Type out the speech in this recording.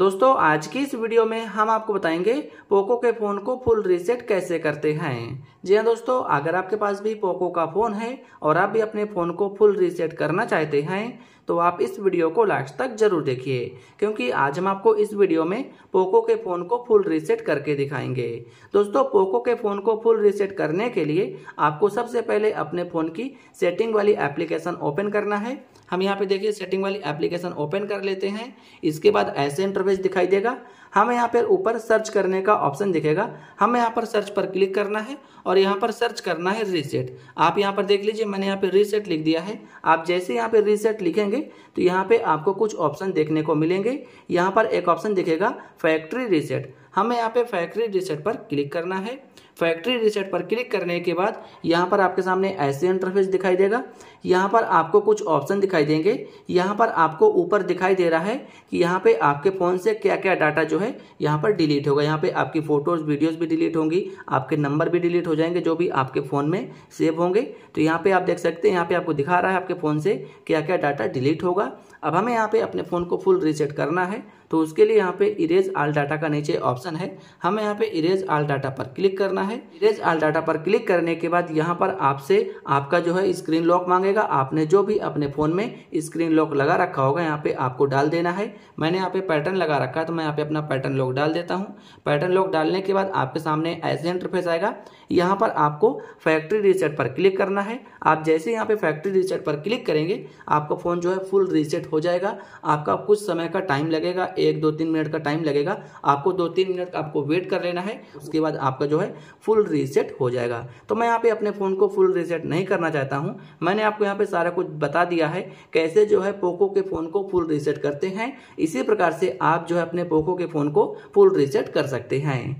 दोस्तों आज की इस वीडियो में हम आपको बताएंगे पोको के फ़ोन को फुल रीसेट कैसे करते हैं जी हाँ दोस्तों अगर आपके पास भी पोको का फ़ोन है और आप भी अपने फ़ोन को फुल रीसेट करना चाहते हैं तो आप इस वीडियो को लास्ट तक जरूर देखिए क्योंकि आज हम आपको इस वीडियो में पोको के फ़ोन को फुल रीसेट करके दिखाएंगे दोस्तों पोको के फ़ोन को फुल रीसेट करने के लिए आपको सबसे पहले अपने फ़ोन की सेटिंग वाली एप्लीकेशन ओपन करना है हम यहाँ पे देखिए सेटिंग वाली एप्लीकेशन ओपन कर लेते हैं इसके बाद ऐसे इंटरफेस दिखाई देगा हमें यहाँ पर ऊपर सर्च करने का ऑप्शन दिखेगा हमें यहाँ पर सर्च पर क्लिक करना है और यहाँ पर सर्च करना है रीसेट आप यहाँ पर देख लीजिए मैंने यहाँ पर रीसेट लिख दिया है आप जैसे यहाँ पर रीसेट लिखेंगे तो यहाँ पर आपको कुछ ऑप्शन देखने को मिलेंगे यहाँ पर एक ऑप्शन दिखेगा फैक्ट्री रीसेट हमें यहाँ पे फैक्ट्री रिसेट पर क्लिक करना है फैक्ट्री रिसेट पर क्लिक करने के बाद यहाँ पर आपके सामने ऐसे इंटरफेस दिखाई देगा यहाँ पर आपको कुछ ऑप्शन दिखाई देंगे यहाँ पर आपको ऊपर दिखाई दे रहा है कि यहाँ पे आपके फ़ोन से क्या क्या डाटा जो है यहाँ पर डिलीट होगा यहाँ पे आपकी फ़ोटोज़ वीडियोज़ भी डिलीट होंगी आपके नंबर भी डिलीट हो जाएंगे जो भी आपके फ़ोन में सेव होंगे तो यहाँ पर आप देख सकते हैं यहाँ पर आपको दिखा रहा है आपके फ़ोन से क्या क्या डाटा डिलीट होगा अब हमें यहाँ पर अपने फ़ोन को फुल रिसेट करना है तो उसके लिए यहाँ पर इरेज आल डाटा का नीचे ऑप्शन ऑप्शन है हमें यहाँ पे इरेज आल डाटा पर क्लिक करना है इरेज आल डाटा पर क्लिक करने के बाद यहाँ पर आपसे आपका जो है स्क्रीन लॉक मांगेगा आपने जो भी अपने फ़ोन में स्क्रीन लॉक लगा रखा होगा यहाँ पे आपको डाल देना है मैंने यहाँ पे पैटर्न लगा रखा है तो मैं यहाँ पे अपना पैटर्न लॉक डाल देता हूँ पैटर्न लॉक डालने के बाद आपके सामने ऐसे इंटरफेस आएगा यहाँ पर आपको फैक्ट्री रीसेट पर क्लिक करना है आप जैसे यहाँ पे फैक्ट्री रीसेट पर क्लिक करेंगे आपका फ़ोन जो है फुल रीसेट हो जाएगा आपका कुछ समय का टाइम लगेगा एक दो तीन मिनट का टाइम लगेगा आपको दो तीन मिनट आपको वेट कर लेना है उसके बाद आपका जो है फुल रीसेट हो जाएगा तो मैं यहाँ पे अपने फ़ोन को फुल रीसेट नहीं करना चाहता हूँ मैंने आपको यहाँ पे सारा कुछ बता दिया है कैसे जो है पोको के फ़ोन को फुल रीसेट करते हैं इसी प्रकार से आप जो है अपने पोको के फ़ोन को फुल रीसेट कर सकते हैं